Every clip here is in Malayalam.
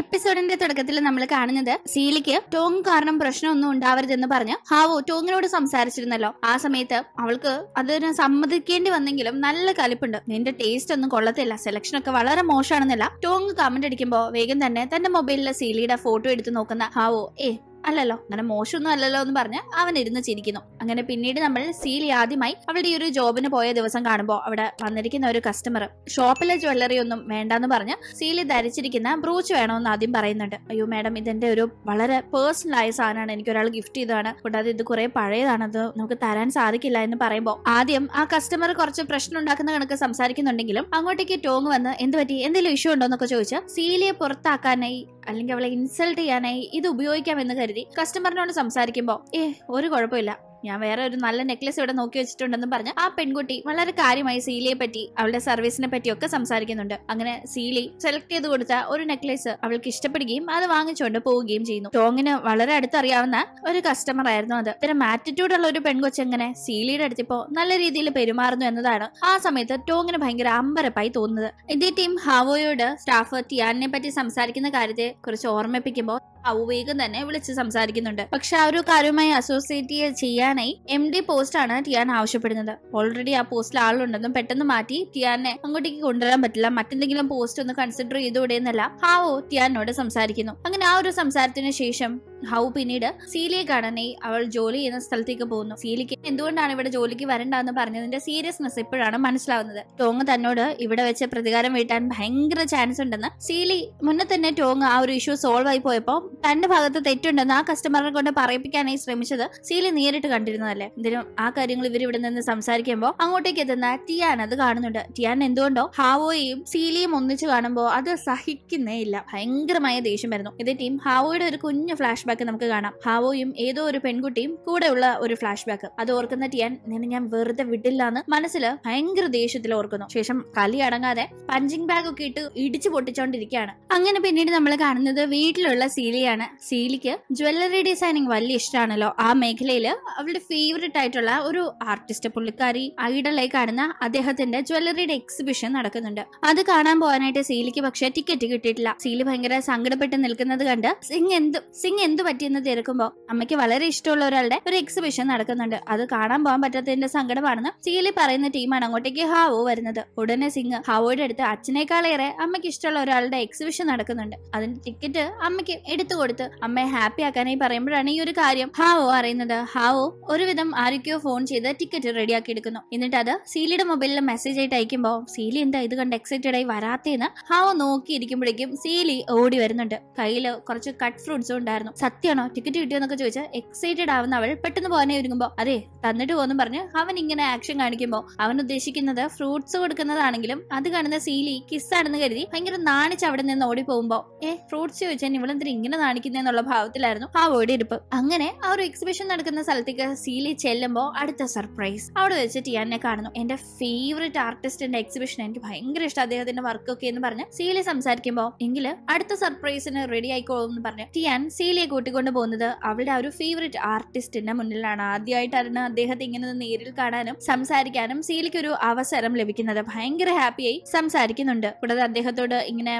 എപ്പിസോഡിന്റെ തുടക്കത്തിൽ നമ്മൾ കാണുന്നത് സീലിക്ക് ടോങ് കാരണം പ്രശ്നമൊന്നും ഉണ്ടാവരുതെന്ന് പറഞ്ഞ് ഹാവോ ടോങ്ങിനോട് സംസാരിച്ചിരുന്നല്ലോ ആ സമയത്ത് അവൾക്ക് അതിന് സമ്മതിക്കേണ്ടി വന്നെങ്കിലും നല്ല കലിപ്പുണ്ട് നിന്റെ ടേസ്റ്റ് ഒന്നും കൊള്ളത്തില്ല സെലക്ഷൻ ഒക്കെ വളരെ മോശമാണെന്നല്ല ടോങ് കമന്റ് അടിക്കുമ്പോൾ വേഗം തന്നെ തന്റെ മൊബൈലിലെ സീലിയുടെ ഫോട്ടോ എടുത്ത് നോക്കുന്ന ഹാവോ ഏ അല്ലല്ലോ അങ്ങനെ മോശമൊന്നും അല്ലല്ലോ എന്ന് പറഞ്ഞ് അവൻ ഇരുന്ന് ചിരിക്കുന്നു അങ്ങനെ പിന്നീട് നമ്മൾ സീലി ആദ്യമായി അവളുടെ ഈ ഒരു ജോബിന് പോയ ദിവസം കാണുമ്പോൾ അവിടെ വന്നിരിക്കുന്ന ഒരു കസ്റ്റമർ ഷോപ്പിലെ ജ്വല്ലറി ഒന്നും വേണ്ടെന്ന് പറഞ്ഞ് സീലി ധരിച്ചിരിക്കുന്ന ബ്രൂച്ച് വേണമെന്ന് ആദ്യം പറയുന്നുണ്ട് അയ്യോ മാഡം ഇതെന്റെ ഒരു വളരെ പേഴ്സണൽ ആയ സാധനമാണ് എനിക്ക് ഒരാൾ ഗിഫ്റ്റ് ചെയ്തതാണ് കൂടാതെ ഇത് കുറെ പഴയതാണ് അത് നമുക്ക് തരാൻ സാധിക്കില്ല എന്ന് പറയുമ്പോൾ ആദ്യം ആ കസ്റ്റമർ കുറച്ച് പ്രശ്നം ഉണ്ടാക്കുന്ന കണക്ക് സംസാരിക്കുന്നുണ്ടെങ്കിലും അങ്ങോട്ടേക്ക് ടോങ് വന്ന് എന്ത് പറ്റി എന്തെങ്കിലും ഇഷ്യൂ ഉണ്ടോ എന്നൊക്കെ ചോദിച്ച് സീലിയെ പുറത്താക്കാനായി അല്ലെങ്കിൽ അവളെ ഇൻസൾട്ട് ചെയ്യാനായി ഇത് ഉപയോഗിക്കാം എന്ന് കരുതി കസ്റ്റമറിനോട് സംസാരിക്കുമ്പോൾ ഏ ഒരു കുഴപ്പമില്ല ഞാൻ വേറെ ഒരു നല്ല നെക്ലസ് ഇവിടെ നോക്കി വെച്ചിട്ടുണ്ടെന്ന് പറഞ്ഞ് ആ പെൺകുട്ടി വളരെ കാര്യമായി സീലിയെ പറ്റി അവളുടെ സർവീസിനെ പറ്റിയൊക്കെ സംസാരിക്കുന്നുണ്ട് അങ്ങനെ സീലി സെലക്ട് ചെയ്ത് കൊടുത്ത ഒരു നെക്ലസ് അവൾക്ക് ഇഷ്ടപ്പെടുകയും അത് വാങ്ങിച്ചുകൊണ്ട് പോവുകയും ചെയ്യുന്നു ടോങ്ങിന് വളരെ അടുത്തറിയാവുന്ന ഒരു കസ്റ്റമർ ആയിരുന്നു അത് പിന്നെ മാറ്റിറ്റ്യൂഡ് ഉള്ള ഒരു എങ്ങനെ സീലിയുടെ അടുത്തിപ്പോ നല്ല രീതിയിൽ പെരുമാറുന്നു എന്നതാണ് ആ സമയത്ത് ടോങ്ങിന് ഭയങ്കര അമ്പരപ്പായി തോന്നുന്നത് ഇതേ ടീം ഹാവോയോട് സ്റ്റാഫ് ടിയാനിനെ പറ്റി സംസാരിക്കുന്ന കാര്യത്തെ കുറിച്ച് ഓർമ്മിപ്പിക്കുമ്പോൾ ഔവേഗം തന്നെ വിളിച്ച് സംസാരിക്കുന്നുണ്ട് പക്ഷെ ആ ഒരു കാര്യവുമായി അസോസിയേറ്റ് ചെയ്യാനായി എം ഡി പോസ്റ്റ് ആണ് ടിയാൻ ആവശ്യപ്പെടുന്നത് ഓൾറെഡി ആ പോസ്റ്റിൽ ആളുണ്ടെന്നും പെട്ടെന്ന് മാറ്റി ടിയാനെ അങ്ങോട്ടേക്ക് കൊണ്ടുവരാൻ പറ്റില്ല മറ്റെന്തെങ്കിലും പോസ്റ്റ് ഒന്ന് കൺസിഡർ ചെയ്തുകൂടെ എന്നല്ല ഹാവോ ടിയാനോട് സംസാരിക്കുന്നു അങ്ങനെ ആ ഒരു സംസാരത്തിന് ശേഷം ഹൗ പിന്നീട് സീലിയെ കാണാനായി അവൾ ജോലി ചെയ്യുന്ന സ്ഥലത്തേക്ക് പോകുന്നു സീലിക്ക് എന്തുകൊണ്ടാണ് ഇവിടെ ജോലിക്ക് വരണ്ടെന്ന് പറഞ്ഞതിന്റെ സീരിയസ്നെസ് ഇപ്പോഴാണ് മനസ്സിലാവുന്നത് ടോങ് തന്നോട് ഇവിടെ വെച്ച് പ്രതികാരം വീട്ടാൻ ഭയങ്കര ചാൻസ് ഉണ്ടെന്ന് സീലി മുന്നേ തന്നെ ടോങ് ആ ഒരു ഇഷ്യൂ സോൾവ് ആയി പോയപ്പോൾ തന്റെ ഭാഗത്ത് തെറ്റുണ്ടെന്ന് ആ കസ്റ്റമറിനെ കൊണ്ട് പറയിപ്പിക്കാനായി ശ്രമിച്ചത് സീലി നേരിട്ട് കണ്ടിരുന്നതല്ലേ എന്തിനും ആ കാര്യങ്ങൾ ഇവർ ഇവിടെ നിന്ന് സംസാരിക്കുമ്പോൾ അങ്ങോട്ടേക്ക് എത്തുന്ന ടിയാൻ അത് കാണുന്നുണ്ട് ടിയാൻ എന്തുകൊണ്ടോ ഹാവോയെയും സീലിയും ഒന്നിച്ചു കാണുമ്പോൾ അത് സഹിക്കുന്നേ ഇല്ല ഭയങ്കരമായ ദേഷ്യം വരുന്നു ഇത് ടീം ഹാവോയുടെ ഒരു കുഞ്ഞു ഫ്ലാഷ് ബാക്ക് നമുക്ക് കാണാം ഹാവോയും ഏതോ ഒരു പെൺകുട്ടിയും കൂടെയുള്ള ഒരു ഫ്ലാഷ് ബാക്ക് അത് ഓർക്കുന്ന ടിയാൻ നിന്നെ ഞാൻ വെറുതെ വിടില്ല എന്ന് മനസ്സിൽ ഭയങ്കര ദേഷ്യത്തിൽ ഓർക്കുന്നു ശേഷം കലി അടങ്ങാതെ പഞ്ചിങ് ബാഗ് ഒക്കെ ഇട്ട് ഇടിച്ചു പൊട്ടിച്ചോണ്ടിരിക്കുകയാണ് അങ്ങനെ പിന്നീട് നമ്മൾ കാണുന്നത് വീട്ടിലുള്ള സീലി കാര്യമാണ് സീലിക്ക് ജ്വല്ലറി ഡിസൈനിങ് വലിയ ഇഷ്ടമാണല്ലോ ആ മേഖലയിൽ അവളുടെ ഫേവറേറ്റ് ആയിട്ടുള്ള ഒരു ആർട്ടിസ്റ്റ് പുള്ളിക്കാരി ഐഡലായി കാണുന്ന അദ്ദേഹത്തിന്റെ ജ്വല്ലറിയുടെ എക്സിബിഷൻ നടക്കുന്നുണ്ട് അത് കാണാൻ പോകാനായിട്ട് സീലിക്ക് പക്ഷേ ടിക്കറ്റ് കിട്ടിയിട്ടില്ല സീലി ഭയങ്കര സങ്കടപ്പെട്ട് നിൽക്കുന്നത് കണ്ട് സിംഗ് എന്ത് സിംഗ് എന്ത് പറ്റിയെന്ന് തിരക്കുമ്പോൾ അമ്മയ്ക്ക് വളരെ ഇഷ്ടമുള്ള ഒരാളുടെ ഒരു എക്സിബിഷൻ നടക്കുന്നുണ്ട് അത് കാണാൻ പോകാൻ പറ്റാത്തതിന്റെ സങ്കടമാണെന്ന് സീലി പറയുന്ന ടീമാണ് അങ്ങോട്ടേക്ക് ഹാവോ വരുന്നത് ഉടനെ സിംഗ് ഹാവോയുടെ അടുത്ത് അച്ഛനേക്കാളേറെ അമ്മയ്ക്ക് ഇഷ്ടമുള്ള ഒരാളുടെ എക്സിബിഷൻ നടക്കുന്നുണ്ട് അതിന്റെ ടിക്കറ്റ് അമ്മയ്ക്ക് എടുത്തു കൊടുത്ത് അമ്മയെ ഹാപ്പി ആക്കാനായി പറയുമ്പോഴാണ് ഈ ഒരു കാര്യം ഹാവോ അറിയുന്നത് ഹാവോ ഒരുവിധം ആരൊക്കെയോ ഫോൺ ചെയ്ത് ടിക്കറ്റ് റെഡിയാക്കി എടുക്കുന്നു എന്നിട്ട് അത് സീലിയുടെ മൊബൈലിൽ മെസ്സേജ് ആയിട്ട് അയക്കുമ്പോൾ സീലി എന്താ ഇത് കണ്ട് എക്സൈറ്റഡ് ആയി വരാത്തേന്ന് ഹാവോ നോക്കിയിരിക്കുമ്പോഴേക്കും സീലി ഓടി വരുന്നുണ്ട് കയ്യിൽ കുറച്ച് കട്ട് ഫ്രൂട്ട്സും ഉണ്ടായിരുന്നു സത്യമാണോ ടിക്കറ്റ് എന്നൊക്കെ ചോദിച്ചാൽ എക്സൈറ്റഡ് ആവുന്ന അവൾ പെട്ടെന്ന് പോകാനേ ഒരുങ്ങുമ്പോൾ അതെ തന്നിട്ട് പോകുന്നു പറഞ്ഞ് അവൻ ഇങ്ങനെ ആക്ഷൻ കാണിക്കുമ്പോൾ അവൻ ഉദ്ദേശിക്കുന്നത് ഫ്രൂട്ട്സ് കൊടുക്കുന്നതാണെങ്കിലും അത് കാണുന്ന സീലി കിസ്സാണെന്ന് കരുതി ഭയങ്കര നാണിച്ച് അവിടെ നിന്ന് ഓടി പോകുമ്പോൾ ഏ ഫ്രൂട്ട്സ് ചോദിച്ചാൽ ഇവളെന്തിനും ഇങ്ങനെ കരുണ കാണിക്കുന്നതെന്നുള്ള ഭാവത്തിലായിരുന്നു ആ ബോഡി അങ്ങനെ ആ ഒരു എക്സിബിഷൻ നടക്കുന്ന സ്ഥലത്തേക്ക് സീലി ചെല്ലുമ്പോൾ അടുത്ത സർപ്രൈസ് അവിടെ വെച്ച് ടിയാനെ കാണുന്നു എന്റെ ഫേവറേറ്റ് ആർട്ടിസ്റ്റിന്റെ എക്സിബിഷൻ എനിക്ക് ഭയങ്കര ഇഷ്ടം അദ്ദേഹത്തിന്റെ വർക്കൊക്കെ എന്ന് പറഞ്ഞ് സീലി സംസാരിക്കുമ്പോൾ എങ്കിൽ അടുത്ത സർപ്രൈസിന് റെഡി ആയിക്കോളൂ എന്ന് പറഞ്ഞ് ടിയാൻ സീലിയെ കൂട്ടിക്കൊണ്ട് പോകുന്നത് അവളുടെ ആ ഒരു ഫേവറേറ്റ് ആർട്ടിസ്റ്റിന്റെ മുന്നിലാണ് ആദ്യമായിട്ടാണ് അദ്ദേഹത്തെ ഇങ്ങനെ നേരിൽ കാണാനും സംസാരിക്കാനും സീലിക്ക് ഒരു അവസരം ലഭിക്കുന്നത് ഭയങ്കര ഹാപ്പിയായി സംസാരിക്കുന്നുണ്ട് കൂടാതെ അദ്ദേഹത്തോട് ഇങ്ങനെ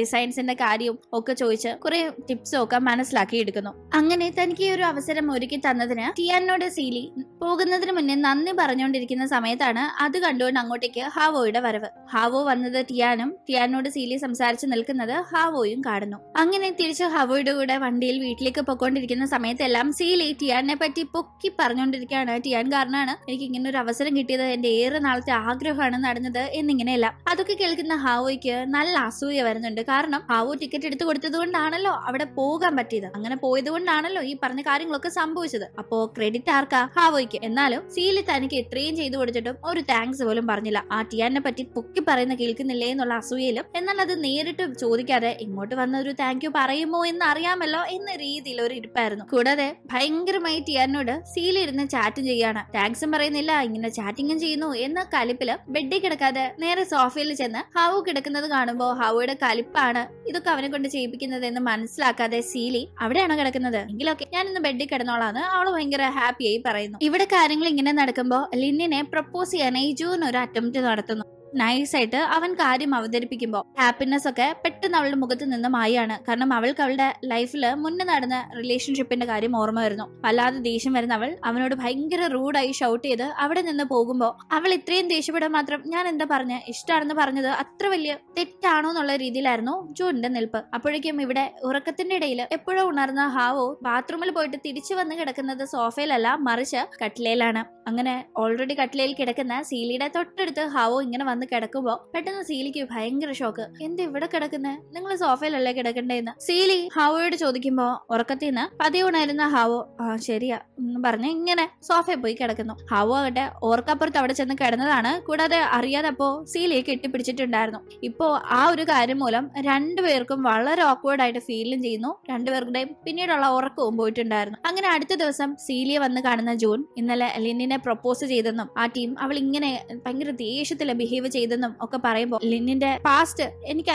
ഡിസൈൻസിന്റെ കാര്യവും ഒക്കെ ചോദിച്ച് കുറെ ടിപ്സും ഒക്കെ മനസ്സിലാക്കി എടുക്കുന്നു അങ്ങനെ തനിക്ക് ഈ ഒരു അവസരം ഒരുക്കി തന്നതിന് ടിയാനോട് സീലി പോകുന്നതിന് മുന്നേ നന്ദി പറഞ്ഞുകൊണ്ടിരിക്കുന്ന സമയത്താണ് അത് കണ്ടുകൊണ്ട് അങ്ങോട്ടേക്ക് ഹാവോയുടെ വരവ് ഹാവോ വന്നത് ടിയാനും ടിയാനോട് സീലി സംസാരിച്ച് നിൽക്കുന്നത് ഹാവോയും കാണുന്നു അങ്ങനെ തിരിച്ച് ഹാവോയുടെ കൂടെ വണ്ടിയിൽ വീട്ടിലേക്ക് പൊക്കോണ്ടിരിക്കുന്ന സമയത്തെല്ലാം സീലി ടിയാനെ പറ്റി പൊക്കി പറഞ്ഞുകൊണ്ടിരിക്കുകയാണ് ടിയാൻ കാരണമാണ് എനിക്ക് ഇങ്ങനെ ഒരു അവസരം കിട്ടിയത് എന്റെ ഏറെ നാളത്തെ ആഗ്രഹമാണ് നടന്നത് എന്നിങ്ങനെയല്ല അതൊക്കെ കേൾക്കുന്ന ഹാവോയ്ക്ക് നല്ല അസൂയ വരുന്നു പറയുന്നുണ്ട് കാരണം ഹാവു ടിക്കറ്റ് എടുത്തു കൊടുത്തത് കൊണ്ടാണല്ലോ അവിടെ പോകാൻ പറ്റിയത് അങ്ങനെ പോയത് കൊണ്ടാണല്ലോ ഈ പറഞ്ഞ കാര്യങ്ങളൊക്കെ സംഭവിച്ചത് അപ്പോ ക്രെഡിറ്റ് ആർക്കാ ഹാവോയ്ക്ക് എന്നാലും സീലി തനിക്ക് ഇത്രയും ചെയ്തു കൊടുത്തിട്ടും ഒരു താങ്ക്സ് പോലും പറഞ്ഞില്ല ആ ടിയാനെ പറ്റി പൊക്കി പറയുന്ന കേൾക്കുന്നില്ലേ എന്നുള്ള അസൂയയിലും എന്നാൽ അത് നേരിട്ട് ചോദിക്കാതെ ഇങ്ങോട്ട് വന്ന ഒരു താങ്ക് യു പറയുമോ എന്ന് അറിയാമല്ലോ എന്ന രീതിയിൽ ഒരു ഇരിപ്പായിരുന്നു കൂടാതെ ഭയങ്കരമായി ടിയാനോട് സീലി ഇരുന്ന് ചാറ്റും ചെയ്യാണ് താങ്ക്സും പറയുന്നില്ല ഇങ്ങനെ ചാറ്റിങ്ങും ചെയ്യുന്നു എന്ന കലിപ്പില് ബെഡിൽ കിടക്കാതെ നേരെ സോഫയിൽ ചെന്ന് ഹാവു കിടക്കുന്നത് കാണുമ്പോൾ ഹാവുയുടെ കലിപ്പാണ് ഇതൊക്കെ അവനെ കൊണ്ട് ചെയ്യിപ്പിക്കുന്നത് എന്ന് മനസ്സിലാക്കാതെ സീലി അവിടെയാണ് കിടക്കുന്നത് എങ്കിലൊക്കെ ഞാനിന്ന് ബെഡിൽ കിടന്നോളാന്ന് അവള് ഭയങ്കര ഹാപ്പിയായി പറയുന്നു ഇവിടെ കാര്യങ്ങൾ ഇങ്ങനെ നടക്കുമ്പോ ലിന്നിനെ പ്രപ്പോസ് ചെയ്യാനായി ജൂൻ ഒരു അറ്റംപ്റ്റ് നടത്തുന്നു ആയിട്ട് അവൻ കാര്യം അവതരിപ്പിക്കുമ്പോൾ ഹാപ്പിനെസ് ഒക്കെ പെട്ടെന്ന് അവളുടെ മുഖത്ത് നിന്ന് മായാണ് കാരണം അവൾക്ക് അവളുടെ ലൈഫിൽ മുന്നേ നടന്ന റിലേഷൻഷിപ്പിന്റെ കാര്യം ഓർമ്മ വരുന്നു വല്ലാതെ ദേഷ്യം വരുന്ന അവൾ അവനോട് ഭയങ്കര റൂഡായി ഷൗട്ട് ചെയ്ത് അവിടെ നിന്ന് പോകുമ്പോൾ അവൾ ഇത്രയും ദേഷ്യപ്പെടാൻ മാത്രം ഞാൻ എന്താ പറഞ്ഞ ഇഷ്ടമാണെന്ന് പറഞ്ഞത് അത്ര വലിയ തെറ്റാണോ എന്നുള്ള രീതിയിലായിരുന്നു ജോന്റെ നിൽപ്പ് അപ്പോഴേക്കും ഇവിടെ ഉറക്കത്തിന്റെ ഇടയിൽ എപ്പോഴോ ഉണർന്ന ഹാവോ ബാത്റൂമിൽ പോയിട്ട് തിരിച്ചു വന്ന് കിടക്കുന്നത് സോഫയിലല്ല മറിച്ച് കട്ടിലയിലാണ് അങ്ങനെ ഓൾറെഡി കട്ടിലയിൽ കിടക്കുന്ന സീലിയുടെ തൊട്ടടുത്ത് ഹാവോ ഇങ്ങനെ വന്ന് വന്ന് കിടക്കുമ്പോ പെട്ടെന്ന് സീലിക്ക് ഭയങ്കര ഷോക്ക് എന്ത് ഇവിടെ കിടക്കുന്നേ നിങ്ങൾ സോഫയിലല്ലേ കിടക്കണ്ടേന്ന് സീലി ഹാവോയോട് ചോദിക്കുമ്പോ ഉറക്കത്തിൽ നിന്ന് ഉണായിരുന്ന ഹാവോ ആ ശരിയാ എന്ന് പറഞ്ഞ് ഇങ്ങനെ സോഫയിൽ പോയി കിടക്കുന്നു ഹാവോ ആകട്ടെ ഓർക്കപ്പുറത്ത് അവിടെ ചെന്ന് കിടന്നതാണ് കൂടാതെ അറിയാതെ അപ്പോ സീലിയെ കെട്ടിപ്പിടിച്ചിട്ടുണ്ടായിരുന്നു ഇപ്പോ ആ ഒരു കാര്യം മൂലം രണ്ടുപേർക്കും വളരെ ഓക്വേർഡായിട്ട് ആയിട്ട് ഫീലും ചെയ്യുന്നു രണ്ടുപേരുടെയും പിന്നീടുള്ള ഉറക്കവും പോയിട്ടുണ്ടായിരുന്നു അങ്ങനെ അടുത്ത ദിവസം സീലിയെ വന്ന് കാണുന്ന ജൂൺ ഇന്നലെ ലിന്നിനെ പ്രൊപ്പോസ് ചെയ്തെന്നും ആ ടീം അവൾ ഇങ്ങനെ ഭയങ്കര ദേഷ്യത്തിൽ ബിഹേവ് ചെയ്തെന്നും ഒക്കെ പറയുമ്പോൾ ലിന്നിന്റെ പാസ്റ്റ് എനിക്ക്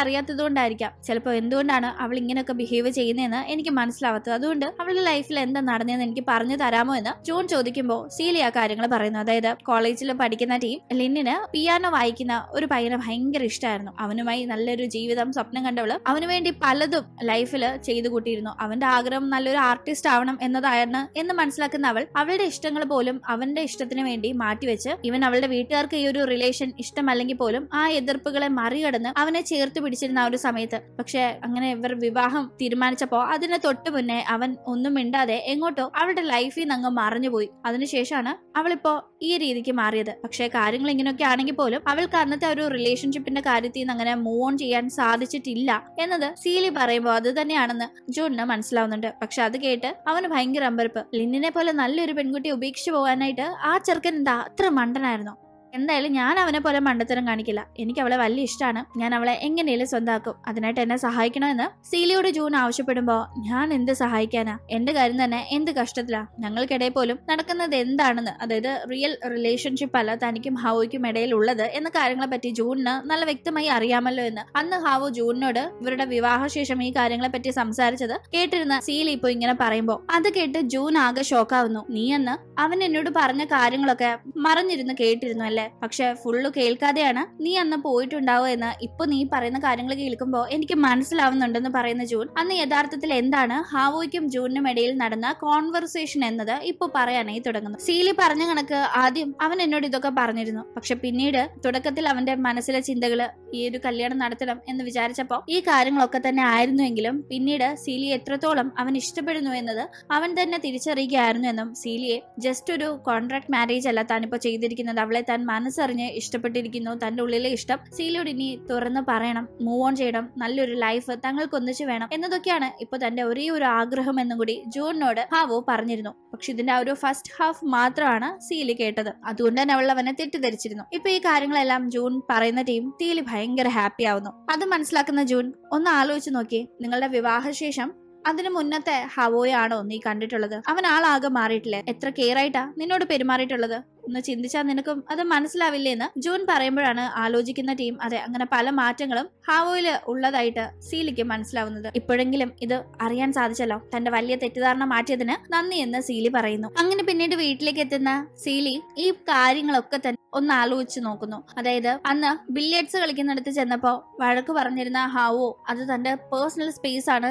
കൊണ്ടായിരിക്കാം ചിലപ്പോൾ എന്തുകൊണ്ടാണ് അവൾ ഇങ്ങനെയൊക്കെ ബിഹേവ് ചെയ്യുന്നതെന്ന് എനിക്ക് മനസ്സിലാവാത്തത് അതുകൊണ്ട് അവളുടെ ലൈഫിൽ എന്താ നടന്നതെന്ന് എനിക്ക് പറഞ്ഞു തരാമോ എന്ന് ജൂൺ ചോദിക്കുമ്പോൾ സീലി ആ കാര്യങ്ങൾ പറയുന്നു അതായത് കോളേജിൽ പഠിക്കുന്ന ടീം ലിന്നിന് പിയാനോ വായിക്കുന്ന ഒരു പയ്യനെ ഭയങ്കര ഇഷ്ടമായിരുന്നു അവനുമായി നല്ലൊരു ജീവിതം സ്വപ്നം കണ്ടവള് അവന് വേണ്ടി പലതും ലൈഫിൽ ചെയ്തു കൂട്ടിയിരുന്നു അവന്റെ ആഗ്രഹം നല്ലൊരു ആർട്ടിസ്റ്റ് ആവണം എന്നതായിരുന്നു എന്ന് മനസ്സിലാക്കുന്ന അവൾ അവളുടെ ഇഷ്ടങ്ങൾ പോലും അവന്റെ ഇഷ്ടത്തിന് വേണ്ടി മാറ്റിവെച്ച് ഇവൻ അവളുടെ വീട്ടുകാർക്ക് ഈ ഒരു റിലേഷൻ ഇഷ്ടമല്ല ഉണ്ടെങ്കിൽ പോലും ആ എതിർപ്പുകളെ മറികടന്ന് അവനെ ചേർത്ത് പിടിച്ചിരുന്ന ആ ഒരു സമയത്ത് പക്ഷെ അങ്ങനെ ഇവർ വിവാഹം തീരുമാനിച്ചപ്പോ അതിന് തൊട്ട് മുന്നേ അവൻ ഒന്നും മിണ്ടാതെ എങ്ങോട്ടോ അവളുടെ ലൈഫിൽ നിന്ന് അങ്ങ് മറഞ്ഞുപോയി അതിനുശേഷമാണ് അവളിപ്പോ ഈ രീതിക്ക് മാറിയത് പക്ഷെ കാര്യങ്ങൾ ഇങ്ങനെയൊക്കെ ആണെങ്കിൽ പോലും അവൾക്ക് അന്നത്തെ ഒരു റിലേഷൻഷിപ്പിന്റെ കാര്യത്തിൽ നിന്ന് അങ്ങനെ മൂവ് ഓൺ ചെയ്യാൻ സാധിച്ചിട്ടില്ല എന്നത് സീലി പറയുമ്പോൾ അത് തന്നെയാണെന്ന് ജൂണിന് മനസ്സിലാവുന്നുണ്ട് പക്ഷെ അത് കേട്ട് അവന് ഭയങ്കര അമ്പരപ്പ് ലിന്നിനെ പോലെ നല്ലൊരു പെൺകുട്ടി ഉപേക്ഷിച്ചു പോകാനായിട്ട് ആ ചെറുക്കൻ എന്താ അത്ര മണ്ടനായിരുന്നു എന്തായാലും ഞാൻ അവനെ പോലെ മണ്ടത്തരം കാണിക്കില്ല എനിക്ക് അവളെ വലിയ ഇഷ്ടമാണ് ഞാൻ അവളെ എങ്ങനെയും സ്വന്താക്കും അതിനായിട്ട് എന്നെ സഹായിക്കണമെന്ന് സീലിയോട് ജൂൺ ആവശ്യപ്പെടുമ്പോൾ ഞാൻ എന്ത് സഹായിക്കാനാ എന്റെ കാര്യം തന്നെ എന്ത് കഷ്ടത്തിലാ ഞങ്ങൾക്കിടയിൽ പോലും നടക്കുന്നത് എന്താണെന്ന് അതായത് റിയൽ റിലേഷൻഷിപ്പ് അല്ല തനിക്കും ഹാവോയ്ക്കും ഇടയിൽ ഉള്ളത് എന്ന കാര്യങ്ങളെ പറ്റി ജൂണിന് നല്ല വ്യക്തമായി അറിയാമല്ലോ എന്ന് അന്ന് ഹാവോ ജൂണിനോട് ഇവരുടെ വിവാഹശേഷം ഈ കാര്യങ്ങളെ പറ്റി സംസാരിച്ചത് കേട്ടിരുന്ന സീലി ഇപ്പൊ ഇങ്ങനെ പറയുമ്പോൾ അത് കേട്ട് ജൂൺ ആകെ ഷോക്കാവുന്നു നീ എന്ന് അവൻ എന്നോട് പറഞ്ഞ കാര്യങ്ങളൊക്കെ മറിഞ്ഞിരുന്ന് കേട്ടിരുന്നു അല്ലേ പക്ഷെ ഫുള്ള് കേൾക്കാതെയാണ് നീ അന്ന് പോയിട്ടുണ്ടാവോ എന്ന് ഇപ്പൊ നീ പറയുന്ന കാര്യങ്ങൾ കേൾക്കുമ്പോൾ എനിക്ക് മനസ്സിലാവുന്നുണ്ടെന്ന് പറയുന്ന ജൂൺ അന്ന് യഥാർത്ഥത്തിൽ എന്താണ് ഹാവോയ്ക്കും ജൂണിനും ഇടയിൽ നടന്ന കോൺവെർസേഷൻ എന്നത് ഇപ്പൊ പറയാനായി തുടങ്ങുന്നു സീലി പറഞ്ഞ കണക്ക് ആദ്യം അവൻ എന്നോട് ഇതൊക്കെ പറഞ്ഞിരുന്നു പക്ഷെ പിന്നീട് തുടക്കത്തിൽ അവന്റെ മനസ്സിലെ ചിന്തകള് ഈ ഒരു കല്യാണം നടത്തണം എന്ന് വിചാരിച്ചപ്പോ ഈ കാര്യങ്ങളൊക്കെ തന്നെ ആയിരുന്നുവെങ്കിലും പിന്നീട് സീലി എത്രത്തോളം അവൻ ഇഷ്ടപ്പെടുന്നു എന്നത് അവൻ തന്നെ തിരിച്ചറിയുകയായിരുന്നു എന്നും സീലിയെ ജസ്റ്റ് ഒരു കോൺട്രാക്ട് മാരേജ് അല്ല താനിപ്പോ ചെയ്തിരിക്കുന്നത് അവളെ താൻ മനസ്സറിഞ്ഞ് ഇഷ്ടപ്പെട്ടിരിക്കുന്നു തന്റെ ഉള്ളിലെ ഇഷ്ടം സീലോട് ഇനി തുറന്ന് പറയണം മൂവ് ഓൺ ചെയ്യണം നല്ലൊരു ലൈഫ് തങ്ങൾക്ക് ഒന്നിച്ചു വേണം എന്നതൊക്കെയാണ് ഇപ്പൊ തന്റെ ഒരേ ഒരു ആഗ്രഹം എന്നും കൂടി ജൂണിനോട് ഹാവോ പറഞ്ഞിരുന്നു പക്ഷെ ഇതിന്റെ ആ ഒരു ഫസ്റ്റ് ഹാഫ് മാത്രമാണ് സീലി കേട്ടത് അതുകൊണ്ട് തന്നെ അവൾ അവനെ തെറ്റിദ്ധരിച്ചിരുന്നു ഇപ്പൊ ഈ കാര്യങ്ങളെല്ലാം ജൂൺ പറയുന്ന ടീം സീലി ഭയങ്കര ഹാപ്പി ആവുന്നു അത് മനസ്സിലാക്കുന്ന ജൂൺ ഒന്ന് ആലോചിച്ച് നോക്കി നിങ്ങളുടെ വിവാഹശേഷം അതിന് മുന്നത്തെ ഹവോയാണോ നീ കണ്ടിട്ടുള്ളത് അവൻ ആളാകെ മാറിയിട്ടില്ലേ എത്ര കെയർ ആയിട്ടാ നിന്നോട് പെരുമാറിയിട്ടുള്ളത് ഒന്ന് ചിന്തിച്ചാൽ നിനക്കും അത് എന്ന് ജൂൺ പറയുമ്പോഴാണ് ആലോചിക്കുന്ന ടീം അതെ അങ്ങനെ പല മാറ്റങ്ങളും ഹാവോയിൽ ഉള്ളതായിട്ട് സീലിക്ക് മനസ്സിലാവുന്നത് ഇപ്പോഴെങ്കിലും ഇത് അറിയാൻ സാധിച്ചല്ലോ തന്റെ വലിയ തെറ്റിദ്ധാരണ മാറ്റിയതിന് നന്ദി എന്ന് സീലി പറയുന്നു അങ്ങനെ പിന്നീട് വീട്ടിലേക്ക് എത്തുന്ന സീലി ഈ കാര്യങ്ങളൊക്കെ തന്നെ ഒന്ന് ആലോചിച്ചു നോക്കുന്നു അതായത് അന്ന് ബില്യഡ്സ് കളിക്കുന്നിടത്ത് ചെന്നപ്പോൾ വഴക്ക് പറഞ്ഞിരുന്ന ഹാവോ അത് തന്റെ പേഴ്സണൽ സ്പേസ് ആണ്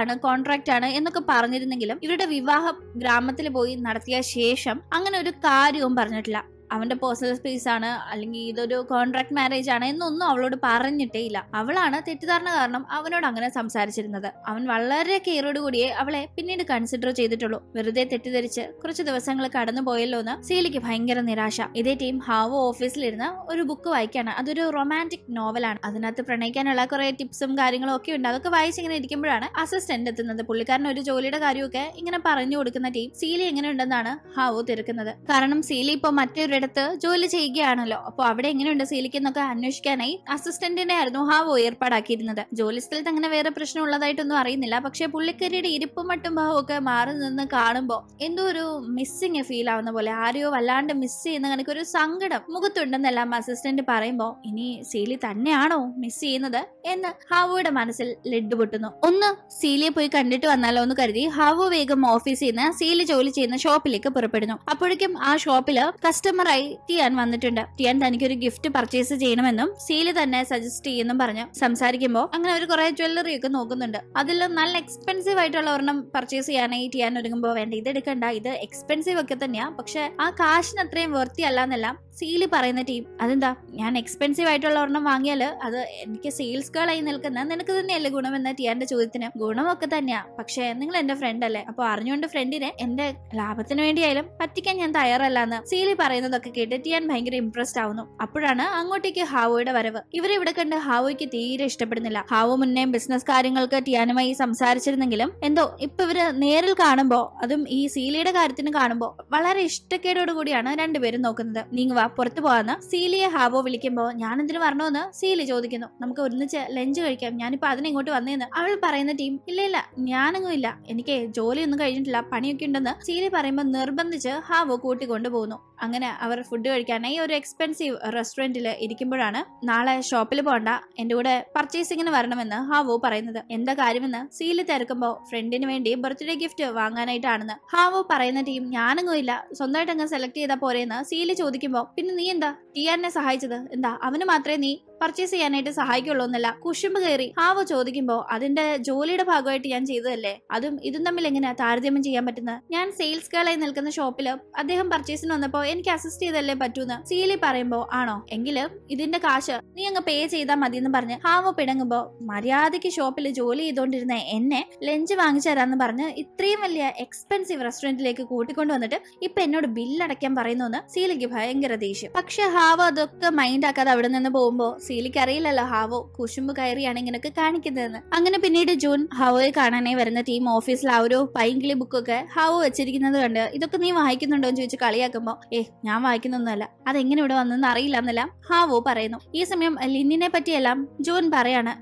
ആണ് കോൺട്രാക്ട് ആണ് എന്നൊക്കെ പറഞ്ഞിരുന്നെങ്കിലും ഇവരുടെ വിവാഹം ഗ്രാമത്തിൽ പോയി നടത്തിയ ശേഷം അങ്ങനെ ഒരു കാര്യവും പറഞ്ഞിട്ടില്ല അവൻ്റെ പേഴ്സണൽ സ്പേസ് ആണ് അല്ലെങ്കിൽ ഇതൊരു കോൺട്രാക്ട് മാരേജ് ആണ് എന്നൊന്നും അവളോട് പറഞ്ഞിട്ടേ ഇല്ല അവളാണ് തെറ്റിദ്ധാരണ കാരണം അവനോട് അങ്ങനെ സംസാരിച്ചിരുന്നത് അവൻ വളരെ കെയറോട് കൂടിയേ അവളെ പിന്നീട് കൺസിഡർ ചെയ്തിട്ടുള്ളൂ വെറുതെ തെറ്റിദ്ധരിച്ച് കുറച്ച് ദിവസങ്ങൾ കടന്നു പോയല്ലോ എന്ന് സീലിക്ക് ഭയങ്കര നിരാശ ഇതേ ടീം ഹാവ് ഓഫീസിലിരുന്ന് ഒരു ബുക്ക് വായിക്കാണ് അതൊരു റൊമാൻറ്റിക് നോവലാണ് അതിനകത്ത് പ്രണയിക്കാനുള്ള കുറെ ടിപ്സും കാര്യങ്ങളും ഒക്കെ ഉണ്ട് അതൊക്കെ വായിച്ചിങ്ങനെ ഇരിക്കുമ്പോഴാണ് അസിസ്റ്റന്റ് എത്തുന്നത് പുള്ളിക്കാരൻ ഒരു ജോലിയുടെ കാര്യമൊക്കെ ഇങ്ങനെ പറഞ്ഞു കൊടുക്കുന്ന ടീം സീലി എങ്ങനെ ഉണ്ടെന്നാണ് ഹാവോ തിരക്കുന്നത് കാരണം സീലി ഇപ്പോൾ മറ്റൊരു ഒരിടത്ത് ജോലി ചെയ്യുകയാണല്ലോ അപ്പോൾ അവിടെ എങ്ങനെയുണ്ട് എന്നൊക്കെ അന്വേഷിക്കാനായി അസിസ്റ്റന്റിനെ ആയിരുന്നു ഹാവോ ഏർപ്പാടാക്കിയിരുന്നത് ജോലിസ്ഥലത്ത് അങ്ങനെ വേറെ പ്രശ്നം ഉള്ളതായിട്ടൊന്നും അറിയുന്നില്ല പക്ഷെ പുള്ളിക്കരിയുടെ ഇരിപ്പും മട്ടും ഭാവവും ഒക്കെ മാറി നിന്ന് കാണുമ്പോൾ എന്തോ ഒരു മിസ്സിങ് ഫീൽ ആവുന്ന പോലെ ആരെയോ വല്ലാണ്ട് മിസ് ചെയ്യുന്ന കണക്ക് ഒരു സങ്കടം മുഖത്തുണ്ടെന്നെല്ലാം അസിസ്റ്റന്റ് പറയുമ്പോൾ ഇനി സീലി തന്നെയാണോ മിസ് ചെയ്യുന്നത് എന്ന് ഹാവോയുടെ മനസ്സിൽ ലെഡ് പൊട്ടുന്നു ഒന്ന് സീലിയെ പോയി കണ്ടിട്ട് വന്നാലോ എന്ന് കരുതി ഹാവോ വേഗം ഓഫീസിൽ നിന്ന് സീലി ജോലി ചെയ്യുന്ന ഷോപ്പിലേക്ക് പുറപ്പെടുന്നു അപ്പോഴേക്കും ആ ഷോപ്പില് കസ്റ്റമർ ഗിഫ്റ്റുമായി ടിയാൻ വന്നിട്ടുണ്ട് ടിയാൻ തനിക്കൊരു ഗിഫ്റ്റ് പർച്ചേസ് ചെയ്യണമെന്നും സീല് തന്നെ സജസ്റ്റ് ചെയ്യുന്നു പറഞ്ഞു സംസാരിക്കുമ്പോൾ അങ്ങനെ ഒരു കുറെ ജ്വല്ലറി ഒക്കെ നോക്കുന്നുണ്ട് അതിൽ നല്ല എക്സ്പെൻസീവ് ആയിട്ടുള്ള ഒരെണ്ണം പർച്ചേസ് ചെയ്യാനായി ടിയാൻ ഒരുങ്ങുമ്പോൾ വേണ്ട ഇത് എടുക്കണ്ട ഇത് എക്സ്പെൻസീവ് ഒക്കെ തന്നെയാ പക്ഷെ ആ കാശിന് അത്രയും അല്ല എന്നെല്ലാം സീല് പറയുന്ന ടീം അതെന്താ ഞാൻ എക്സ്പെൻസീവ് ആയിട്ടുള്ള ഒരെണ്ണം വാങ്ങിയാൽ അത് എനിക്ക് സെയിൽസ് ഗേൾ ആയി നിൽക്കുന്ന നിനക്ക് തന്നെയല്ലേ ഗുണമെന്ന ടിയാന്റെ ചോദ്യത്തിന് ഗുണമൊക്കെ തന്നെയാ പക്ഷെ നിങ്ങൾ എന്റെ ഫ്രണ്ട് അല്ലേ അപ്പൊ അറിഞ്ഞുകൊണ്ട് ഫ്രണ്ടിനെ എന്റെ ലാഭത്തിന് വേണ്ടിയായാലും പറ്റിക്കാൻ ഞാൻ തയ്യാറല്ല എന്ന് സീലി പറയുന്നത് ഒക്കെ കേട്ട് ടിയാൻ ഭയങ്കര ഇംപ്രസ്ഡ് ആവുന്നു അപ്പോഴാണ് അങ്ങോട്ടേക്ക് ഹാവോയുടെ വരവ് ഇവരെ ഇവിടെ കണ്ട് ഹാവോയ്ക്ക് തീരെ ഇഷ്ടപ്പെടുന്നില്ല ഹാവോ മുന്നേ ബിസിനസ് കാര്യങ്ങൾക്ക് ടിയാനുമായി സംസാരിച്ചിരുന്നെങ്കിലും എന്തോ ഇപ്പൊ ഇവര് നേരിൽ കാണുമ്പോ അതും ഈ സീലിയുടെ കാര്യത്തിന് കാണുമ്പോ വളരെ ഇഷ്ടക്കേടോട് കൂടിയാണ് രണ്ടുപേരും നോക്കുന്നത് നീങ്ങ പുറത്തു പോവാന്ന് സീലിയെ ഹാവോ വിളിക്കുമ്പോ ഞാൻ എന്തിനു പറഞ്ഞോന്ന് സീലി ചോദിക്കുന്നു നമുക്ക് ഒരുമിച്ച് ലഞ്ച് കഴിക്കാം ഞാനിപ്പോ അതിനിങ്ങോട്ട് വന്നേന്ന് അവൾ പറയുന്ന ടീം ഇല്ല ഇല്ല ഞാനൊന്നും ഇല്ല എനിക്ക് ജോലിയൊന്നും കഴിഞ്ഞിട്ടില്ല പണിയൊക്കെ ഉണ്ടെന്ന് സീലി പറയുമ്പോൾ നിർബന്ധിച്ച് ഹാവോ കൂട്ടിക്കൊണ്ടു പോകുന്നു അങ്ങനെ അവർ ഫുഡ് കഴിക്കാനായി ഒരു എക്സ്പെൻസീവ് റെസ്റ്റോറൻറ്റിൽ ഇരിക്കുമ്പോഴാണ് നാളെ ഷോപ്പിൽ പോകണ്ട എൻ്റെ കൂടെ പർച്ചേസിങ്ങിന് വരണമെന്ന് ഹാവു പറയുന്നത് എന്താ കാര്യമെന്ന് സീല് തിരക്കുമ്പോൾ ഫ്രണ്ടിന് വേണ്ടി ബർത്ത്ഡേ ഗിഫ്റ്റ് വാങ്ങാനായിട്ടാണെന്ന് ഹാവു പറയുന്ന ടീം ഞാനങ്ങും ഇല്ല സ്വന്തമായിട്ട് അങ്ങ് സെലക്ട് ചെയ്താൽ പോരെയെന്ന് സീല് ചോദിക്കുമ്പോൾ പിന്നെ നീ എന്താ ടിയാറിനെ സഹായിച്ചത് എന്താ അവന് മാത്രമേ നീ പർച്ചേസ് ചെയ്യാനായിട്ട് സഹായിക്കുള്ളൂ എന്നല്ല കുശുമ്പ് കയറി ഹാവ് ചോദിക്കുമ്പോൾ അതിന്റെ ജോലിയുടെ ഭാഗമായിട്ട് ഞാൻ ചെയ്തതല്ലേ അതും ഇതും തമ്മിൽ എങ്ങനെയാ താരതമ്യം ചെയ്യാൻ പറ്റുന്നത് ഞാൻ സെയിൽസ് ഗേളായി നിൽക്കുന്ന ഷോപ്പില് അദ്ദേഹം പർച്ചേസിന് വന്നപ്പോൾ എനിക്ക് അസിസ്റ്റ് ചെയ്തല്ലേ പറ്റൂന്ന് സീലി പറയുമ്പോ ആണോ എങ്കില് ഇതിന്റെ കാശ് നീ അങ്ങ് പേ ചെയ്താൽ മതി എന്ന് പറഞ്ഞ് ഹാവ് പിണങ്ങുമ്പോ മര്യാദയ്ക്ക് ഷോപ്പിൽ ജോലി ചെയ്തുകൊണ്ടിരുന്ന എന്നെ ലഞ്ച് വാങ്ങിച്ചു തരാന്ന് പറഞ്ഞ് ഇത്രയും വലിയ എക്സ്പെൻസീവ് റെസ്റ്റോറന്റിലേക്ക് കൂട്ടിക്കൊണ്ടു വന്നിട്ട് ഇപ്പൊ എന്നോട് ബില്ലടയ്ക്കാൻ പറയുന്നു എന്ന് സീലിക്ക് ഭയങ്കര ദേഷ്യം പക്ഷെ ഹാവ് അതൊക്കെ മൈൻഡ് ആക്കാതെ അവിടെ നിന്ന് പോകുമ്പോ സീലിക്ക് അറിയില്ലല്ലോ ഹാവോ കുശുമ്പ് കയറിയാണ് ഇങ്ങനെയൊക്കെ കാണിക്കുന്നതെന്ന് അങ്ങനെ പിന്നീട് ജൂൺ ഹാവോയെ കാണാനേ വരുന്ന ടീം ഓഫീസിൽ ആ ഒരു പൈങ്കിളി ബുക്കൊക്കെ ഹാവോ വെച്ചിരിക്കുന്നത് കണ്ട് ഇതൊക്കെ നീ വായിക്കുന്നുണ്ടോ എന്ന് ചോദിച്ച് കളിയാക്കുമ്പോ ഏ ഞാൻ വായിക്കുന്നൊന്നുമല്ല അതെങ്ങനെ ഇവിടെ വന്നെന്ന് അറിയില്ല എന്നെല്ലാം ഹാവോ പറയുന്നു ഈ സമയം ലിന്നിനെ പറ്റിയെല്ലാം ജൂൺ പറയാണ്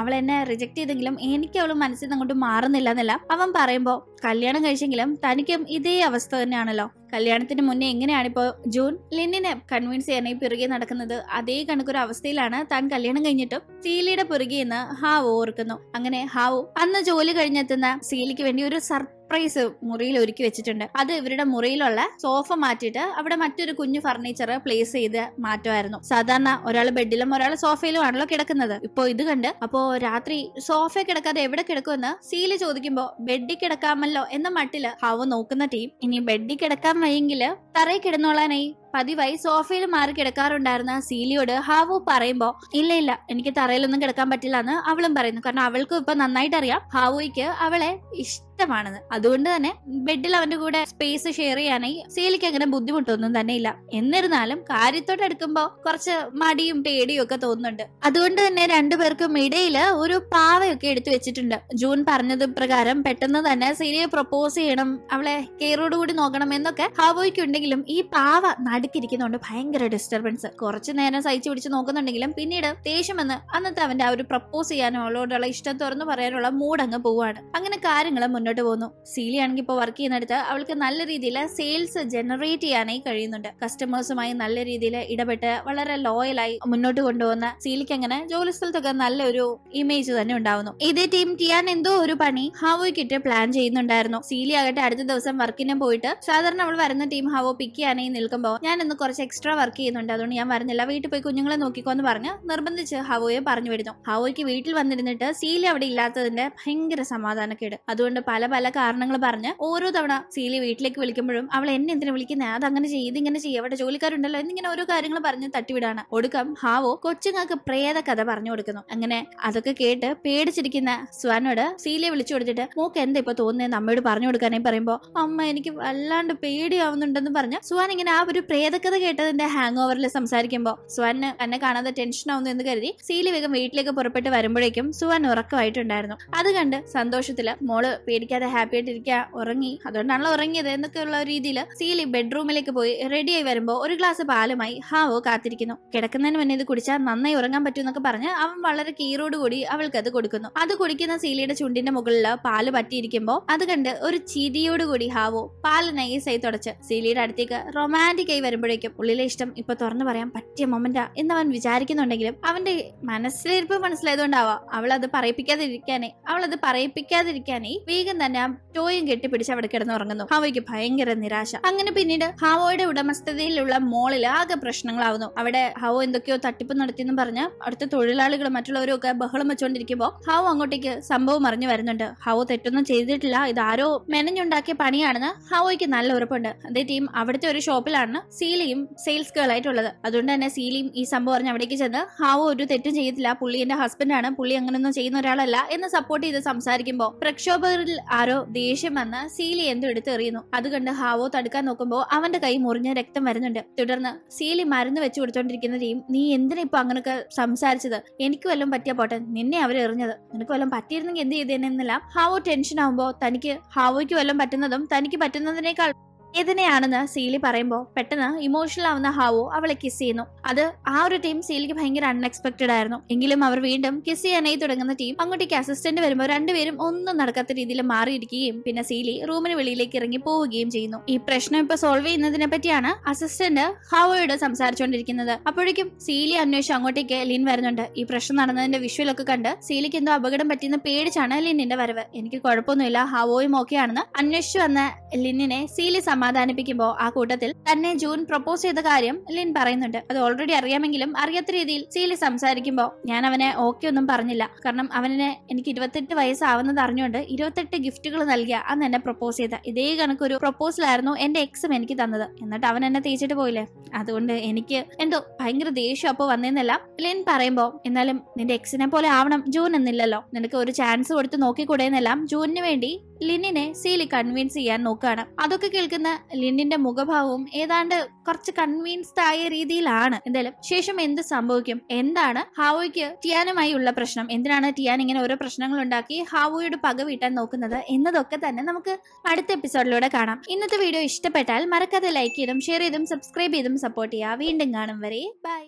അവൾ എന്നെ റിജക്ട് ചെയ്തെങ്കിലും എനിക്ക് അവൾ മനസ്സിൽ നിന്ന് അങ്ങോട്ട് മാറുന്നില്ല എന്നല്ല അവൻ പറയുമ്പോൾ കല്യാണം കഴിച്ചെങ്കിലും തനിക്കും ഇതേ അവസ്ഥ തന്നെയാണല്ലോ കല്യാണത്തിന് മുന്നേ എങ്ങനെയാണിപ്പോൾ ജൂൺ ലിന്നിനെ കൺവിൻസ് ചെയ്യാനായി പിറകെ നടക്കുന്നത് അതേ കണക്കൊരു അവസ്ഥയിലാണ് താൻ കല്യാണം കഴിഞ്ഞിട്ടും സീലിയുടെ പിറകെ എന്ന് ഹാവ് ഓർക്കുന്നു അങ്ങനെ ഹാവ് അന്ന് ജോലി കഴിഞ്ഞെത്തുന്ന സീലിക്ക് വേണ്ടി ഒരു സർപ്രൈസ് മുറിയിൽ ഒരുക്കി വെച്ചിട്ടുണ്ട് അത് ഇവരുടെ മുറിയിലുള്ള സോഫ മാറ്റിയിട്ട് അവിടെ മറ്റൊരു കുഞ്ഞു ഫർണിച്ചർ പ്ലേസ് ചെയ്ത് മാറ്റുമായിരുന്നു സാധാരണ ഒരാൾ ബെഡിലും ഒരാൾ സോഫയിലും ആണല്ലോ കിടക്കുന്നത് ഇപ്പോ ഇത് കണ്ട് അപ്പോ രാത്രി സോഫ കിടക്കാതെ എവിടെ കിടക്കുമെന്ന് സീല് ചോദിക്കുമ്പോ ബെഡിൽ കിടക്കാമല്ലോ എന്ന മട്ടില് ഹാവ് നോക്കുന്ന ടീം ഇനി ബെഡിൽ കിടക്കാൻ വയ്യെങ്കിൽ തറയിൽ കിടന്നോളാനായി പതിവായി സോഫയിൽ മാറി കിടക്കാറുണ്ടായിരുന്ന സീലിയോട് ഹാവു പറയുമ്പോ ഇല്ല ഇല്ല എനിക്ക് തറയിലൊന്നും കിടക്കാൻ പറ്റില്ല എന്ന് അവളും പറയുന്നു കാരണം അവൾക്കും ഇപ്പൊ നന്നായിട്ട് അറിയാം ഹാവുയ്ക്ക് അവളെ ഇഷ്ടം വ്യക്തമാണെന്ന് അതുകൊണ്ട് തന്നെ ബെഡിൽ അവന്റെ കൂടെ സ്പേസ് ഷെയർ ചെയ്യാനായി സീലിക്ക് അങ്ങനെ ബുദ്ധിമുട്ടൊന്നും തന്നെ ഇല്ല എന്നിരുന്നാലും കാര്യത്തോടെ എടുക്കുമ്പോ കുറച്ച് മടിയും പേടിയും ഒക്കെ തോന്നുന്നുണ്ട് അതുകൊണ്ട് തന്നെ രണ്ടുപേർക്കും ഇടയില് ഒരു പാവയൊക്കെ എടുത്തു വെച്ചിട്ടുണ്ട് ജൂൺ പറഞ്ഞത് പ്രകാരം പെട്ടെന്ന് തന്നെ സീലിയെ പ്രപ്പോസ് ചെയ്യണം അവളെ കെയറോട് കൂടി നോക്കണം എന്നൊക്കെ ഹാവോയ്ക്കുണ്ടെങ്കിലും ഈ പാവ നടുക്കിരിക്കുന്നതുകൊണ്ട് ഭയങ്കര ഡിസ്റ്റർബൻസ് കുറച്ചു നേരം സഹിച്ചു പിടിച്ച് നോക്കുന്നുണ്ടെങ്കിലും പിന്നീട് ദേഷ്യമെന്ന് അന്നത്തെ അവന്റെ ആ ഒരു പ്രപ്പോസ് ചെയ്യാനോ അവളോടുള്ള ഇഷ്ടം തുറന്നു പറയാനുള്ള അങ്ങ് പോവാണ് അങ്ങനെ കാര്യങ്ങൾ മുന്നോട്ട് മുന്നോട്ട് പോകുന്നു സീലി ആണെങ്കിൽ ഇപ്പോൾ വർക്ക് ചെയ്യുന്നിടത്ത് അവൾക്ക് നല്ല രീതിയിൽ സെയിൽസ് ജനറേറ്റ് ചെയ്യാനായി കഴിയുന്നുണ്ട് കസ്റ്റമേഴ്സുമായി നല്ല രീതിയിൽ ഇടപെട്ട് വളരെ ലോയലായി മുന്നോട്ട് കൊണ്ടുപോകുന്ന സീലിക്ക് അങ്ങനെ ജോലി സ്ഥലത്തൊക്കെ നല്ലൊരു ഇമേജ് തന്നെ ഉണ്ടാവുന്നു ഇതേ ടീം ടിയാൻ എന്തോ ഒരു പണി ഹവോയ്ക്കിട്ട് പ്ലാൻ ചെയ്യുന്നുണ്ടായിരുന്നു സീലി ആകട്ടെ അടുത്ത ദിവസം വർക്കിനും പോയിട്ട് സാധാരണ അവൾ വരുന്ന ടീം ഹവോ പിക്ക് ചെയ്യാനായി നിൽക്കുമ്പോൾ ഞാൻ ഇന്ന് കുറച്ച് എക്സ്ട്രാ വർക്ക് ചെയ്യുന്നുണ്ട് അതുകൊണ്ട് ഞാൻ വരുന്നില്ല വീട്ടിൽ പോയി കുഞ്ഞുങ്ങളെ നോക്കിക്കോ എന്ന് പറഞ്ഞ് നിർബന്ധിച്ച് ഹവോയെ പറഞ്ഞു വിടുന്നു ഹവോയ്ക്ക് വീട്ടിൽ വന്നിരുന്നിട്ട് സീലി അവിടെ ഇല്ലാത്തതിന്റെ ഭയങ്കര സമാധാനക്കേട് അതുകൊണ്ട് പല പല പല കാരണങ്ങൾ പറഞ്ഞ് ഓരോ തവണ സീലി വീട്ടിലേക്ക് വിളിക്കുമ്പോഴും അവൾ എന്നെ എന്തിനു വിളിക്കുന്നത് അത് അങ്ങനെ ചെയ്ത് ഇങ്ങനെ ചെയ്യും അവിടെ ജോലിക്കാരുണ്ടല്ലോ എന്നിങ്ങനെ ഓരോ കാര്യങ്ങൾ പറഞ്ഞ് തട്ടിവിടാണ് ഒടുക്കം ഹാവോ കൊച്ചുങ്ങൾക്ക് പ്രേത കഥ പറഞ്ഞു കൊടുക്കുന്നു അങ്ങനെ അതൊക്കെ കേട്ട് പേടിച്ചിരിക്കുന്ന സ്വാനോട് സീലിയെ വിളിച്ചു കൊടുത്തിട്ട് മോക്ക് എന്താ ഇപ്പൊ തോന്നുന്നത് അമ്മയോട് പറഞ്ഞു കൊടുക്കാനായി പറയുമ്പോ അമ്മ എനിക്ക് വല്ലാണ്ട് പേടിയാവുന്നുണ്ടെന്ന് പറഞ്ഞ് സ്വാൻ ഇങ്ങനെ ആ ഒരു കഥ കേട്ടതിന്റെ ഹാങ് ഓവറിൽ സംസാരിക്കുമ്പോൾ സ്വാന് എന്നെ കാണാതെ ടെൻഷൻ ആവുന്നു എന്ന് കരുതി സീലി വേഗം വീട്ടിലേക്ക് പുറപ്പെട്ട് വരുമ്പോഴേക്കും സുവാൻ ഉറക്കമായിട്ടുണ്ടായിരുന്നു അത് കണ്ട് സന്തോഷത്തില് മോള് പേടിക്കും ഇരിക്കാതെ ഹാപ്പി ഇരിക്കുക ഉറങ്ങി അതുകൊണ്ടാണല്ലോ ഉറങ്ങിയത് എന്നൊക്കെയുള്ള രീതിയിൽ സീലി ബെഡ്റൂമിലേക്ക് പോയി റെഡിയായി വരുമ്പോൾ ഒരു ഗ്ലാസ് പാലുമായി ഹാവോ കാത്തിരിക്കുന്നു കിടക്കുന്നതിന് മുന്നേ ഇത് കുടിച്ചാൽ നന്നായി ഉറങ്ങാൻ പറ്റും എന്നൊക്കെ പറഞ്ഞ് അവൻ വളരെ കൂടി അവൾക്ക് അത് കൊടുക്കുന്നു അത് കുടിക്കുന്ന സീലിയുടെ ചുണ്ടിന്റെ മുകളിൽ പാല് പറ്റിയിരിക്കുമ്പോൾ അത് കണ്ട് ഒരു കൂടി ഹാവോ പാല് നൈസായി തുടച്ച് സീലിയുടെ അടുത്തേക്ക് റൊമാൻറ്റിക് ആയി വരുമ്പോഴേക്കും ഉള്ളിലെ ഇഷ്ടം ഇപ്പൊ തുറന്നു പറയാൻ പറ്റിയ മൊമെന്റാ എന്ന് അവൻ വിചാരിക്കുന്നുണ്ടെങ്കിലും അവന്റെ മനസ്സിലിരിപ്പ് മനസ്സിലായതുകൊണ്ടാവാം അവൾ അത് പറയിപ്പിക്കാതിരിക്കാനേ അവൾ അത് പറയിപ്പിക്കാതിരിക്കാനേ വേഗം തന്നെ ആ ടോയും കെട്ടിപ്പിടിച്ച് അവിടെ കിടന്നുറങ്ങുന്നു ഹാവോയ്ക്ക് ഭയങ്കര നിരാശ അങ്ങനെ പിന്നീട് ഹാവോയുടെ ഉടമസ്ഥതയിലുള്ള മോളിൽ ആകെ പ്രശ്നങ്ങളാവുന്നു അവിടെ ഹാവോ എന്തൊക്കെയോ തട്ടിപ്പ് നടത്തിയെന്ന് പറഞ്ഞ അടുത്ത തൊഴിലാളികൾ മറ്റുള്ളവരും ഒക്കെ ബഹളം വെച്ചുകൊണ്ടിരിക്കുമ്പോൾ ഹാവോ അങ്ങോട്ടേക്ക് സംഭവം അറിഞ്ഞു വരുന്നുണ്ട് ഹാവോ തെറ്റൊന്നും ചെയ്തിട്ടില്ല ഇത് ആരോ മെനഞ്ഞുണ്ടാക്കിയ പണിയാണെന്ന് ഹാവോയ്ക്ക് നല്ല ഉറപ്പുണ്ട് അതേ ടീം അവിടുത്തെ ഒരു ഷോപ്പിലാണ് സീലിയും സെയിൽസ് ഗേൾ ആയിട്ടുള്ളത് അതുകൊണ്ട് തന്നെ സീലിയും ഈ സംഭവം അറിഞ്ഞ് അവിടേക്ക് ചെന്ന് ഹാവോ ഒരു തെറ്റും ചെയ്തില്ല പുള്ളി എന്റെ ഹസ്ബൻഡാണ് പുള്ളി അങ്ങനെയൊന്നും ചെയ്യുന്ന ഒരാളല്ല എന്ന് സപ്പോർട്ട് ചെയ്ത് സംസാരിക്കുമ്പോൾ പ്രക്ഷോഭകരിൽ ആരോ ദേഷ്യം വന്ന സീലി എന്തോ എടുത്തെറിയുന്നു അത് കണ്ട് ഹാവോ തടുക്കാൻ നോക്കുമ്പോൾ അവന്റെ കൈ മുറിഞ്ഞ രക്തം വരുന്നുണ്ട് തുടർന്ന് സീലി മരുന്ന് വെച്ചു കൊടുത്തോണ്ടിരിക്കുന്ന നീ എന്തിനാ ഇപ്പൊ അങ്ങനൊക്കെ സംസാരിച്ചത് എനിക്ക് വല്ലതും പറ്റിയ പോട്ടെ നിന്നെ അവർ എറിഞ്ഞത് നിനക്ക് വല്ലതും പറ്റിയിരുന്നെങ്കിൽ എന്ത് ചെയ്തേനെന്നെല്ലാം ഹാവോ ടെൻഷൻ ആവുമ്പോൾ തനിക്ക് ഹാവോയ്ക്ക് വല്ലതും പറ്റുന്നതും തനിക്ക് പറ്റുന്നതിനേക്കാൾ എതിനെയാണെന്ന് സീലി പറയുമ്പോൾ പെട്ടെന്ന് ഇമോഷണൽ ആവുന്ന ഹാവോ അവളെ കിസ് ചെയ്യുന്നു അത് ആ ഒരു ടീം സീലിക്ക് ഭയങ്കര അൺഎക്സ്പെക്ടഡ് ആയിരുന്നു എങ്കിലും അവർ വീണ്ടും കിസ് ചെയ്യാനായി തുടങ്ങുന്ന ടീം അങ്ങോട്ടേക്ക് അസിസ്റ്റന്റ് വരുമ്പോൾ രണ്ടുപേരും ഒന്നും നടക്കാത്ത രീതിയിൽ മാറിയിരിക്കുകയും പിന്നെ സീലി റൂമിന് വെളിയിലേക്ക് ഇറങ്ങി പോവുകയും ചെയ്യുന്നു ഈ പ്രശ്നം ഇപ്പൊ സോൾവ് ചെയ്യുന്നതിനെ പറ്റിയാണ് അസിസ്റ്റന്റ് ഹാവോയോട് സംസാരിച്ചുകൊണ്ടിരിക്കുന്നത് അപ്പോഴേക്കും സീലി അന്വേഷിച്ച് അങ്ങോട്ടേക്ക് ലിൻ വരുന്നുണ്ട് ഈ പ്രശ്നം നടന്നതിന്റെ വിഷ്വലൊക്കെ കണ്ട് സീലിക്ക് എന്തോ അപകടം പറ്റിയെന്ന് പേടിച്ചാണ് ലിന്നിന്റെ വരവ് എനിക്ക് കുഴപ്പമൊന്നുമില്ല ഹാവോയും ഓക്കെയാണെന്ന് അന്വേഷിച്ചു വന്ന ലിന്നിനെ സീലി സമാധാനിപ്പിക്കുമ്പോ ആ കൂട്ടത്തിൽ തന്നെ ജൂൺ പ്രപ്പോസ് ചെയ്ത കാര്യം ലിൻ പറയുന്നുണ്ട് അത് ഓൾറെഡി അറിയാമെങ്കിലും അറിയാത്ത രീതിയിൽ സീലി സംസാരിക്കുമ്പോൾ ഞാൻ അവനെ ഓക്കെ ഒന്നും പറഞ്ഞില്ല കാരണം അവനെ എനിക്ക് ഇരുപത്തെട്ട് വയസ്സാവുന്നത് അറിഞ്ഞുകൊണ്ട് ഇരുപത്തെട്ട് ഗിഫ്റ്റുകൾ നൽകിയ അന്ന് എന്നെ പ്രപ്പോസ് ചെയ്ത ഇതേ കണക്കൊരു ആയിരുന്നു എന്റെ എക്സും എനിക്ക് തന്നത് എന്നിട്ട് അവൻ എന്നെ തേച്ചിട്ട് പോയില്ലേ അതുകൊണ്ട് എനിക്ക് എന്തോ ഭയങ്കര ദേഷ്യം അപ്പോൾ വന്നേന്നല്ല ലിൻ പറയുമ്പോൾ എന്നാലും നിന്റെ എക്സിനെ പോലെ ആവണം ജൂൻ എന്നില്ലല്ലോ നിനക്ക് ഒരു ചാൻസ് കൊടുത്ത് എന്നെല്ലാം ജൂനിന് വേണ്ടി ലിന്നിനെ സീലി കൺവിൻസ് ചെയ്യാൻ നോക്കുകയാണ് അതൊക്കെ കേൾക്കുന്ന ലിന്നിന്റെ മുഖഭാവവും ഏതാണ്ട് കുറച്ച് കൺവീൻസ്ഡ് ആയ രീതിയിലാണ് എന്തായാലും ശേഷം എന്ത് സംഭവിക്കും എന്താണ് ഹാവോയ്ക്ക് ടിയാനുമായി ഉള്ള പ്രശ്നം എന്തിനാണ് ടിയാൻ ഇങ്ങനെ ഓരോ പ്രശ്നങ്ങൾ ഉണ്ടാക്കി ഹാവോയോട് പക വീട്ടാൻ നോക്കുന്നത് എന്നതൊക്കെ തന്നെ നമുക്ക് അടുത്ത എപ്പിസോഡിലൂടെ കാണാം ഇന്നത്തെ വീഡിയോ ഇഷ്ടപ്പെട്ടാൽ മറക്കാതെ ലൈക്ക് ചെയ്തും ഷെയർ ചെയ്തും സബ്സ്ക്രൈബ് ചെയ്തും സപ്പോർട്ട് ചെയ്യുക വീണ്ടും കാണും വരെ ബൈ